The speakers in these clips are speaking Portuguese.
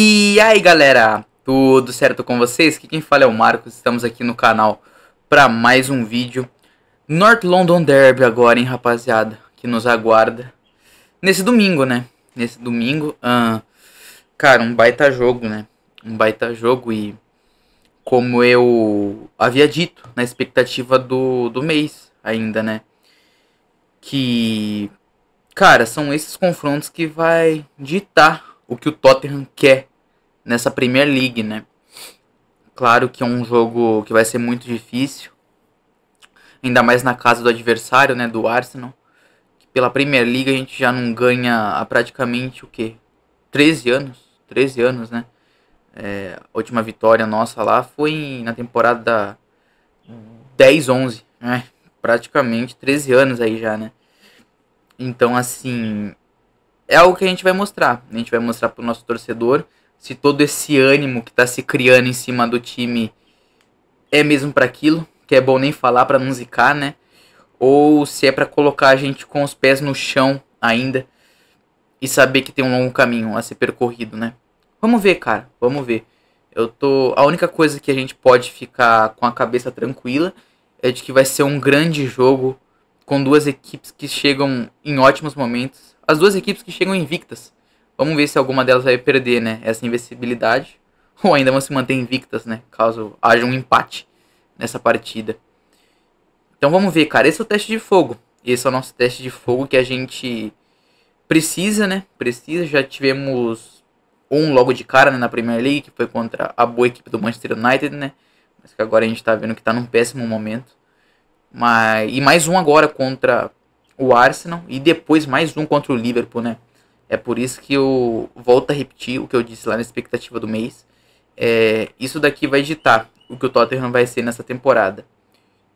E aí galera, tudo certo com vocês? Aqui quem fala é o Marcos, estamos aqui no canal para mais um vídeo. North London Derby agora, hein rapaziada, que nos aguarda. Nesse domingo, né? Nesse domingo, uh, cara, um baita jogo, né? Um baita jogo e como eu havia dito, na expectativa do, do mês ainda, né? Que, cara, são esses confrontos que vai ditar o que o Tottenham quer nessa Premier League, né? Claro que é um jogo que vai ser muito difícil, ainda mais na casa do adversário, né, do Arsenal. Que pela Premier League a gente já não ganha há praticamente o quê? 13 anos, 13 anos, né? É, a última vitória nossa lá foi na temporada 10-11, né? Praticamente 13 anos aí já, né? Então, assim, é algo que a gente vai mostrar. A gente vai mostrar pro nosso torcedor se todo esse ânimo que está se criando em cima do time é mesmo para aquilo, que é bom nem falar para não zicar, né? Ou se é para colocar a gente com os pés no chão ainda e saber que tem um longo caminho a ser percorrido, né? Vamos ver, cara, vamos ver. Eu tô, a única coisa que a gente pode ficar com a cabeça tranquila é de que vai ser um grande jogo com duas equipes que chegam em ótimos momentos, as duas equipes que chegam invictas Vamos ver se alguma delas vai perder, né? Essa invencibilidade. Ou ainda vão se manter invictas, né? Caso haja um empate nessa partida. Então vamos ver, cara. Esse é o teste de fogo. Esse é o nosso teste de fogo que a gente precisa, né? Precisa. Já tivemos um logo de cara né? na Premier League, que foi contra a boa equipe do Manchester United, né? Mas que agora a gente tá vendo que tá num péssimo momento. Mas, e mais um agora contra o Arsenal. E depois mais um contra o Liverpool, né? É por isso que eu volto a repetir o que eu disse lá na expectativa do mês. É, isso daqui vai ditar o que o Tottenham vai ser nessa temporada.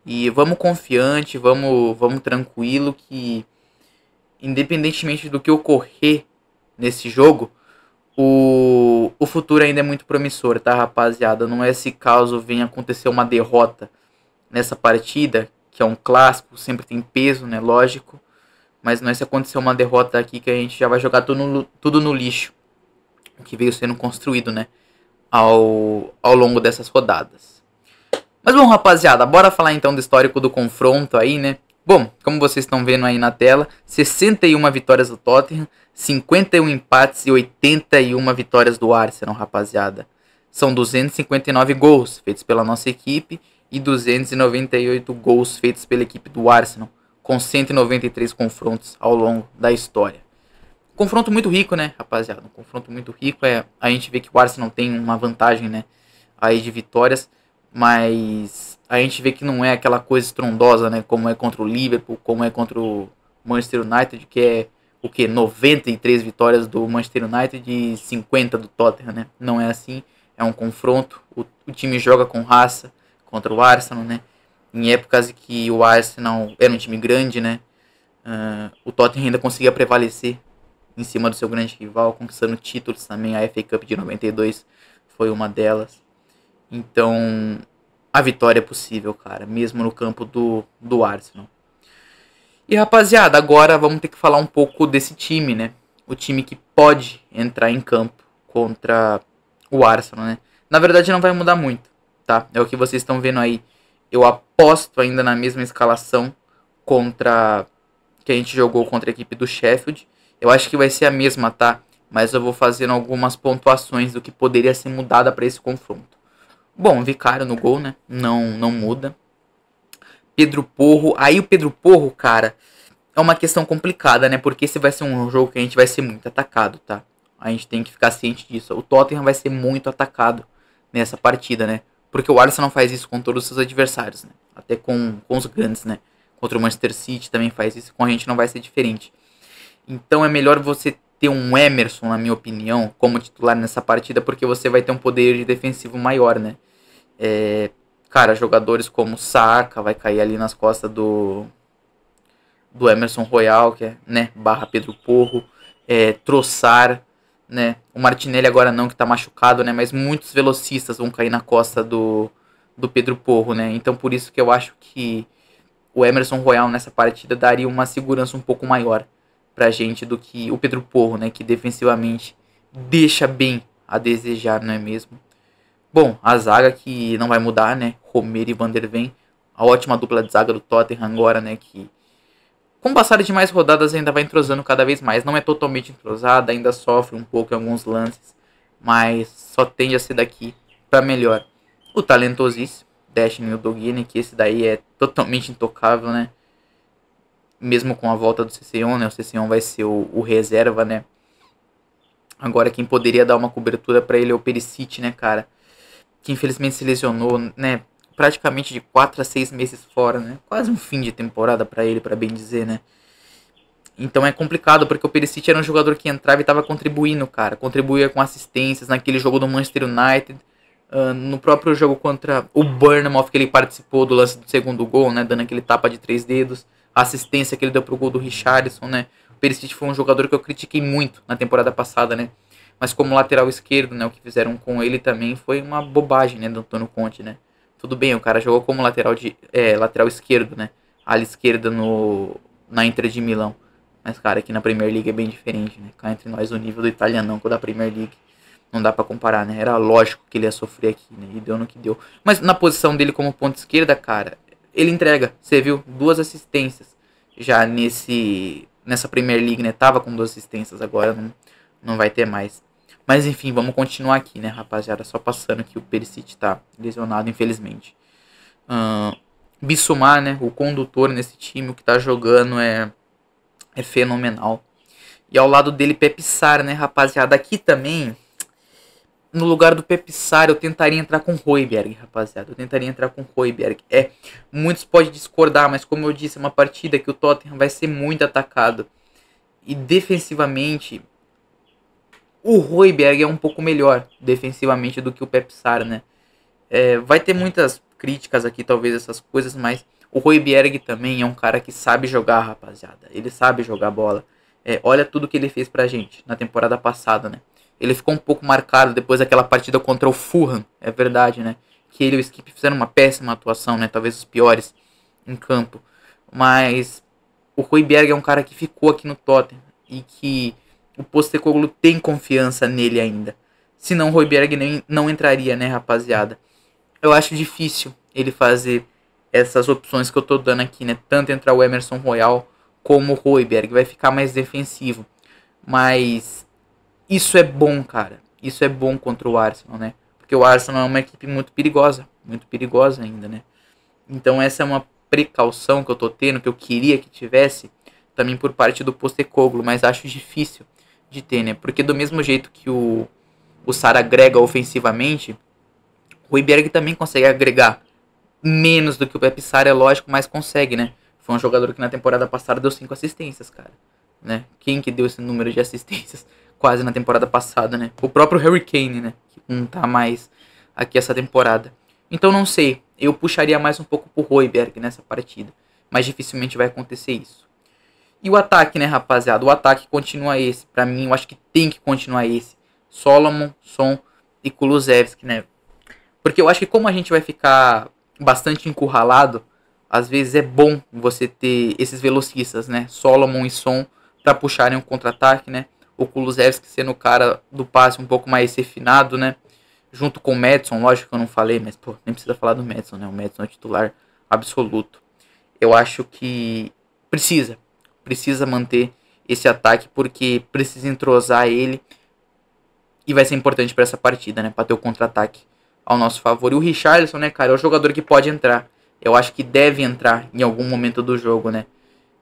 E vamos confiante, vamos, vamos tranquilo que independentemente do que ocorrer nesse jogo, o, o futuro ainda é muito promissor, tá, rapaziada? Não é se caso venha acontecer uma derrota nessa partida, que é um clássico, sempre tem peso, né? Lógico. Mas não é se acontecer uma derrota aqui que a gente já vai jogar tudo no, tudo no lixo. Que veio sendo construído, né? Ao, ao longo dessas rodadas. Mas bom, rapaziada, bora falar então do histórico do confronto aí, né? Bom, como vocês estão vendo aí na tela, 61 vitórias do Tottenham, 51 empates e 81 vitórias do Arsenal, rapaziada. São 259 gols feitos pela nossa equipe e 298 gols feitos pela equipe do Arsenal com 193 confrontos ao longo da história. Confronto muito rico, né, rapaziada? Um confronto muito rico. É, a gente vê que o Arsenal tem uma vantagem, né, aí de vitórias, mas a gente vê que não é aquela coisa estrondosa, né, como é contra o Liverpool, como é contra o Manchester United, que é o que 93 vitórias do Manchester United e 50 do Tottenham, né? Não é assim, é um confronto. O, o time joga com raça contra o Arsenal, né? em épocas em que o Arsenal era um time grande, né? Uh, o Tottenham ainda conseguia prevalecer em cima do seu grande rival, conquistando títulos também. A FA Cup de 92 foi uma delas. Então, a vitória é possível, cara, mesmo no campo do, do Arsenal. E rapaziada, agora vamos ter que falar um pouco desse time, né? O time que pode entrar em campo contra o Arsenal, né? Na verdade, não vai mudar muito, tá? É o que vocês estão vendo aí eu aposto ainda na mesma escalação contra que a gente jogou contra a equipe do Sheffield. Eu acho que vai ser a mesma, tá? Mas eu vou fazendo algumas pontuações do que poderia ser mudada para esse confronto. Bom, Vicário no gol, né? Não, não muda. Pedro Porro. Aí o Pedro Porro, cara, é uma questão complicada, né? Porque esse vai ser um jogo que a gente vai ser muito atacado, tá? A gente tem que ficar ciente disso. O Tottenham vai ser muito atacado nessa partida, né? Porque o Arsenal não faz isso com todos os seus adversários, né? Até com, com os grandes, né? Contra o Manchester City também faz isso, com a gente não vai ser diferente. Então é melhor você ter um Emerson, na minha opinião, como titular nessa partida, porque você vai ter um poder de defensivo maior, né? É, cara, jogadores como Saka vai cair ali nas costas do do Emerson Royal, que é, né, barra Pedro Porro, é, Troçar, né? O Martinelli agora não, que tá machucado, né? Mas muitos velocistas vão cair na costa do, do Pedro Porro, né? Então por isso que eu acho que o Emerson Royal nessa partida daria uma segurança um pouco maior pra gente do que o Pedro Porro, né? Que defensivamente deixa bem a desejar, não é mesmo? Bom, a zaga que não vai mudar, né? Romero e Vanderven, a ótima dupla de zaga do Tottenham agora, né? Que com o passar de mais rodadas, ainda vai entrosando cada vez mais. Não é totalmente entrosada, ainda sofre um pouco em alguns lances, mas só tende a ser daqui para melhor. O talentosíssimo Destiny Doguine que esse daí é totalmente intocável, né? Mesmo com a volta do CC1, né? O CC1 vai ser o, o reserva, né? Agora quem poderia dar uma cobertura para ele é o Perisic, né, cara? Que infelizmente se lesionou, né? praticamente de 4 a 6 meses fora, né? Quase um fim de temporada para ele, para bem dizer, né? Então é complicado, porque o Perisic era um jogador que entrava e estava contribuindo, cara. Contribuía com assistências naquele jogo do Manchester United, uh, no próprio jogo contra o Burnham, que ele participou do lance do segundo gol, né? Dando aquele tapa de três dedos, a assistência que ele deu pro gol do Richardson, né? O Perisic foi um jogador que eu critiquei muito na temporada passada, né? Mas como lateral esquerdo, né? O que fizeram com ele também foi uma bobagem, né? Do Antônio Conte, né? Tudo bem, o cara jogou como lateral, de, é, lateral esquerdo, né? Ala esquerda no, na Inter de Milão. Mas, cara, aqui na Premier League é bem diferente, né? Cá entre nós, o nível do italianão com o da Premier League não dá para comparar, né? Era lógico que ele ia sofrer aqui, né? E deu no que deu. Mas na posição dele como ponta esquerda, cara, ele entrega. Você viu duas assistências já nesse nessa Premier League, né? Tava com duas assistências, agora não, não vai ter mais. Mas enfim, vamos continuar aqui, né, rapaziada? Só passando que o Perisic tá lesionado, infelizmente. Uh, Bissumar, né, o condutor nesse time, o que tá jogando é, é fenomenal. E ao lado dele, Sar né, rapaziada? Aqui também, no lugar do Sar eu tentaria entrar com Royberg, rapaziada. Eu tentaria entrar com Royberg. É, muitos podem discordar, mas como eu disse, é uma partida que o Tottenham vai ser muito atacado. E defensivamente, o Royberg é um pouco melhor defensivamente do que o Pep Sar, né? É, vai ter muitas críticas aqui, talvez, essas coisas, mas o Royberg também é um cara que sabe jogar, rapaziada. Ele sabe jogar bola. É, olha tudo que ele fez pra gente na temporada passada, né? Ele ficou um pouco marcado depois daquela partida contra o Fulham, é verdade, né? Que ele e o Skip fizeram uma péssima atuação, né? Talvez os piores em campo. Mas o Royberg é um cara que ficou aqui no Tottenham e que o Postecoglou tem confiança nele ainda. Senão o Roy Berg não entraria, né, rapaziada? Eu acho difícil ele fazer essas opções que eu tô dando aqui, né? Tanto entrar o Emerson Royal como o Royberg. Vai ficar mais defensivo. Mas isso é bom, cara. Isso é bom contra o Arsenal, né? Porque o Arsenal é uma equipe muito perigosa. Muito perigosa ainda, né? Então essa é uma precaução que eu tô tendo, que eu queria que tivesse, também por parte do Postecoglou, mas acho difícil de ter, né? Porque do mesmo jeito que o, o Sara agrega ofensivamente, o Iberg também consegue agregar menos do que o Pepe Sara, é lógico, mas consegue, né? Foi um jogador que na temporada passada deu cinco assistências, cara. Né? Quem que deu esse número de assistências quase na temporada passada, né? O próprio Harry Kane, né? Que não tá mais aqui essa temporada. Então não sei, eu puxaria mais um pouco pro Royberg nessa partida, mas dificilmente vai acontecer isso. E o ataque, né, rapaziada? O ataque continua esse. Para mim, eu acho que tem que continuar esse. Solomon, Son e Kulusevski, né? Porque eu acho que como a gente vai ficar bastante encurralado, às vezes é bom você ter esses velocistas, né? Solomon e Son para puxarem um contra-ataque, né? O Kulusevski sendo o cara do passe um pouco mais refinado, né? Junto com o Madison, lógico que eu não falei, mas pô, nem precisa falar do Madison, né? O Madison é o titular absoluto. Eu acho que precisa, precisa manter esse ataque porque precisa entrosar ele e vai ser importante para essa partida, né? Para ter o contra-ataque ao nosso favor. E o Richarlison, né, cara, é o jogador que pode entrar. Eu acho que deve entrar em algum momento do jogo, né?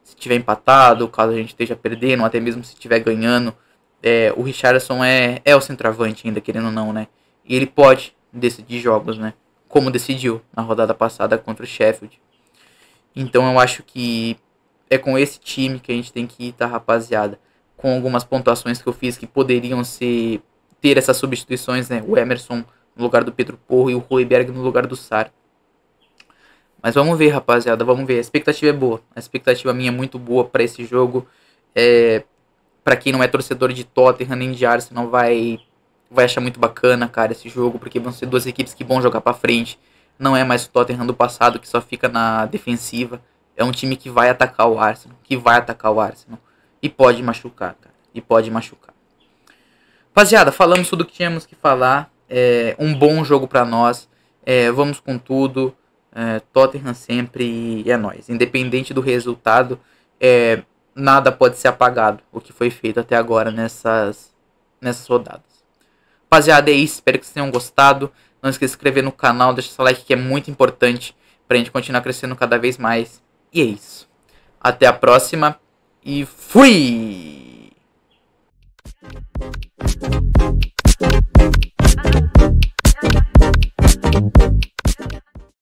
Se tiver empatado, caso a gente esteja perdendo, até mesmo se estiver ganhando, é, o Richarlison é, é o centroavante ainda, querendo ou não, né? E ele pode decidir jogos, né? Como decidiu na rodada passada contra o Sheffield. Então eu acho que é com esse time que a gente tem que ir, tá, rapaziada? Com algumas pontuações que eu fiz que poderiam ser ter essas substituições, né? O Emerson no lugar do Pedro Porro e o Hoiberg no lugar do Sar. Mas vamos ver, rapaziada, vamos ver. A expectativa é boa. A expectativa minha é muito boa para esse jogo. É, para quem não é torcedor de Tottenham nem de Arsenal, vai vai achar muito bacana, cara, esse jogo, porque vão ser duas equipes que vão jogar para frente. Não é mais o Tottenham do passado que só fica na defensiva é um time que vai atacar o Arsenal, que vai atacar o Arsenal. E pode machucar, cara. E pode machucar. Rapaziada, falamos tudo que tínhamos que falar. É um bom jogo para nós. É, vamos com tudo. É, Tottenham sempre e é nós. Independente do resultado, é, nada pode ser apagado. O que foi feito até agora nessas, nessas rodadas. Rapaziada, é isso. Espero que vocês tenham gostado. Não esqueça de se inscrever no canal, deixa seu like que é muito importante para a gente continuar crescendo cada vez mais. E é isso. Até a próxima e fui!